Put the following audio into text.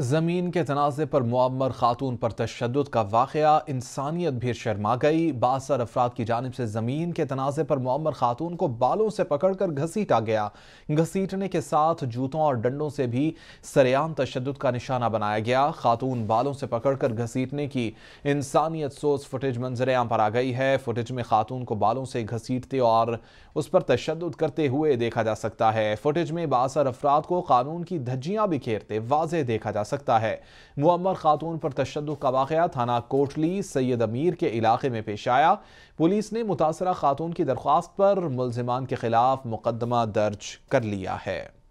ज़मीन के तनाज़े पर मम्मर ख़ातून पर तशद का वाक़ इंसानियत भी शर्मा गई बासर अफराद की जानब से ज़मीन के तनाज़े पर मम्मर ख़ातून को बालों से पकड़ कर घसीटा गया घसीटने के साथ जूतों और डंडों से भी सरेआम तशद का निशाना बनाया गया खातून बालों से पकड़ कर घसीटने की इंसानियत सोच फुटेज मंजरेआम पर आ गई है फुटेज में खातून को बालों से घसीटते और उस पर तशद करते हुए देखा जा सकता है फुटेज में बासर अफराद को कानून की धज्जियाँ भी घेरते वाजे देखा जा सकता है मुअम्मर खातून पर तशद का वाक़ थाना कोटली सैयद अमीर के इलाके में पेश आया पुलिस ने मुतासरा खातून की दरख्वास्त पर मुलजमान के खिलाफ मुकदमा दर्ज कर लिया है